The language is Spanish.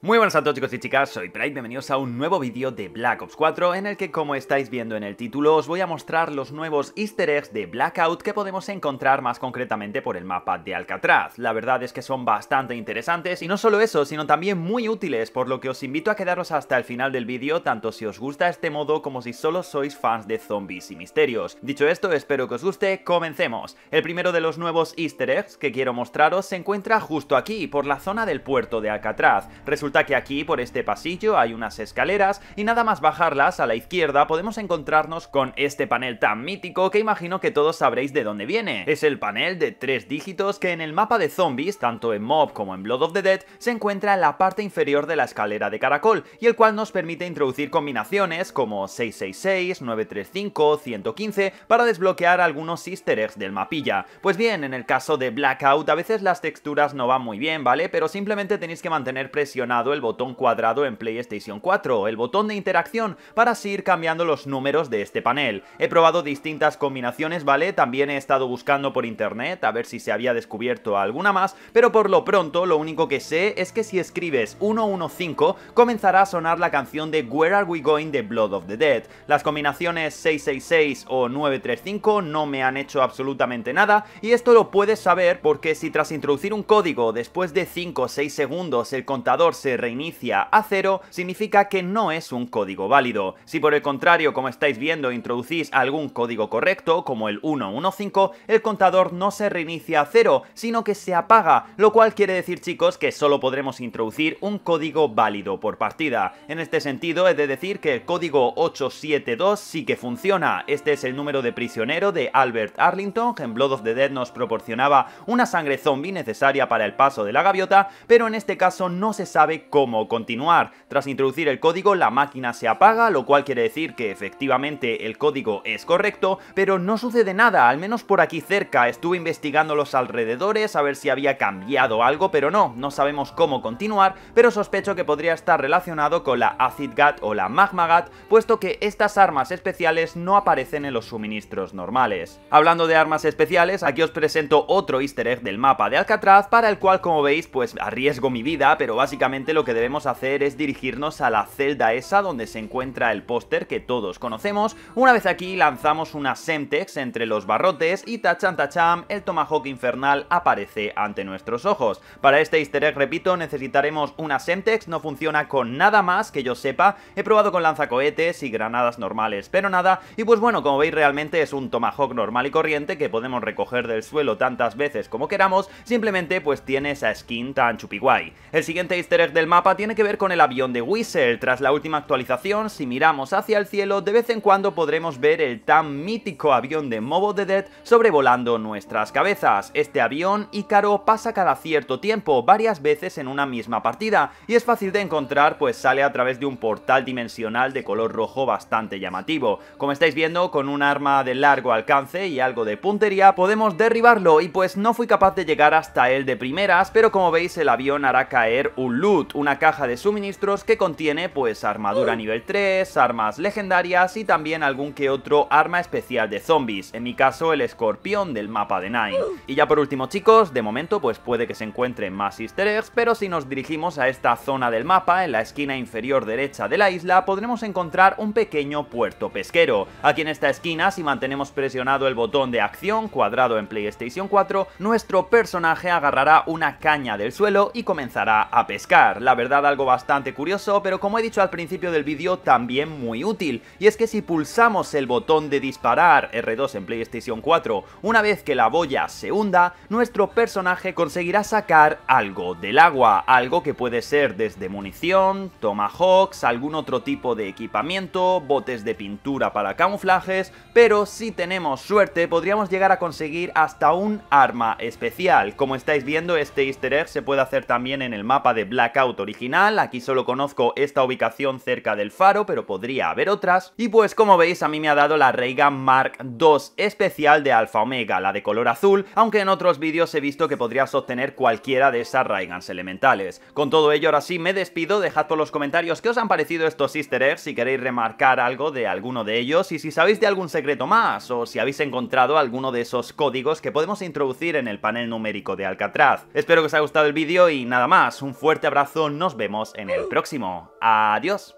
Muy buenas a todos chicos y chicas, soy Pride, bienvenidos a un nuevo vídeo de Black Ops 4 en el que como estáis viendo en el título os voy a mostrar los nuevos easter eggs de Blackout que podemos encontrar más concretamente por el mapa de Alcatraz. La verdad es que son bastante interesantes y no solo eso, sino también muy útiles, por lo que os invito a quedaros hasta el final del vídeo tanto si os gusta este modo como si solo sois fans de zombies y misterios. Dicho esto, espero que os guste, comencemos. El primero de los nuevos easter eggs que quiero mostraros se encuentra justo aquí, por la zona del puerto de Alcatraz. Resulta que aquí, por este pasillo, hay unas escaleras y nada más bajarlas a la izquierda podemos encontrarnos con este panel tan mítico que imagino que todos sabréis de dónde viene. Es el panel de tres dígitos que en el mapa de zombies, tanto en Mob como en Blood of the Dead, se encuentra en la parte inferior de la escalera de caracol y el cual nos permite introducir combinaciones como 666, 935, 115 para desbloquear algunos easter eggs del mapilla. Pues bien, en el caso de Blackout a veces las texturas no van muy bien, ¿vale? Pero simplemente tenéis que mantener presionado el botón cuadrado en PlayStation 4, el botón de interacción, para seguir cambiando los números de este panel. He probado distintas combinaciones, ¿vale? También he estado buscando por internet a ver si se había descubierto alguna más, pero por lo pronto lo único que sé es que si escribes 115 comenzará a sonar la canción de Where Are We Going the Blood of the Dead. Las combinaciones 666 o 935 no me han hecho absolutamente nada y esto lo puedes saber porque si tras introducir un código después de 5 o 6 segundos el contador se reinicia a cero, significa que no es un código válido. Si por el contrario, como estáis viendo, introducís algún código correcto, como el 115, el contador no se reinicia a cero, sino que se apaga, lo cual quiere decir chicos que solo podremos introducir un código válido por partida. En este sentido, he de decir que el código 872 sí que funciona. Este es el número de prisionero de Albert Arlington, que en Blood of the Dead nos proporcionaba una sangre zombie necesaria para el paso de la gaviota, pero en este caso no se sabe cómo continuar. Tras introducir el código la máquina se apaga, lo cual quiere decir que efectivamente el código es correcto, pero no sucede nada, al menos por aquí cerca. Estuve investigando los alrededores a ver si había cambiado algo, pero no, no sabemos cómo continuar, pero sospecho que podría estar relacionado con la Acid Gat o la Magma puesto que estas armas especiales no aparecen en los suministros normales. Hablando de armas especiales, aquí os presento otro easter egg del mapa de Alcatraz, para el cual como veis pues arriesgo mi vida, pero básicamente lo que debemos hacer es dirigirnos a la celda esa donde se encuentra el póster que todos conocemos. Una vez aquí lanzamos una Semtex entre los barrotes y tachan tacham el Tomahawk Infernal aparece ante nuestros ojos. Para este easter egg, repito, necesitaremos una Semtex, no funciona con nada más que yo sepa. He probado con lanzacohetes y granadas normales, pero nada. Y pues bueno, como veis realmente es un Tomahawk normal y corriente que podemos recoger del suelo tantas veces como queramos, simplemente pues tiene esa skin tan chupiguay. El siguiente easter egg el mapa tiene que ver con el avión de Whistle. Tras la última actualización, si miramos hacia el cielo, de vez en cuando podremos ver el tan mítico avión de Mobo the Dead sobrevolando nuestras cabezas. Este avión, Ícaro, pasa cada cierto tiempo, varias veces en una misma partida, y es fácil de encontrar pues sale a través de un portal dimensional de color rojo bastante llamativo. Como estáis viendo, con un arma de largo alcance y algo de puntería, podemos derribarlo y pues no fui capaz de llegar hasta él de primeras, pero como veis el avión hará caer un loot una caja de suministros que contiene pues armadura mm. nivel 3, armas legendarias y también algún que otro arma especial de zombies, en mi caso el escorpión del mapa de Nine. Mm. Y ya por último chicos, de momento pues puede que se encuentren más easter eggs, pero si nos dirigimos a esta zona del mapa, en la esquina inferior derecha de la isla, podremos encontrar un pequeño puerto pesquero. Aquí en esta esquina, si mantenemos presionado el botón de acción cuadrado en PlayStation 4, nuestro personaje agarrará una caña del suelo y comenzará a pescar. La verdad algo bastante curioso, pero como he dicho al principio del vídeo, también muy útil. Y es que si pulsamos el botón de disparar R2 en PlayStation 4, una vez que la boya se hunda, nuestro personaje conseguirá sacar algo del agua, algo que puede ser desde munición, tomahawks, algún otro tipo de equipamiento, botes de pintura para camuflajes, pero si tenemos suerte podríamos llegar a conseguir hasta un arma especial. Como estáis viendo, este easter egg se puede hacer también en el mapa de Black original, aquí solo conozco esta ubicación cerca del faro, pero podría haber otras. Y pues como veis a mí me ha dado la Reigan Mark II especial de Alpha Omega, la de color azul, aunque en otros vídeos he visto que podrías obtener cualquiera de esas Raigans elementales. Con todo ello ahora sí me despido, dejad por los comentarios qué os han parecido estos easter eggs, si queréis remarcar algo de alguno de ellos y si sabéis de algún secreto más o si habéis encontrado alguno de esos códigos que podemos introducir en el panel numérico de Alcatraz. Espero que os haya gustado el vídeo y nada más, un fuerte abrazo nos vemos en el próximo. Adiós.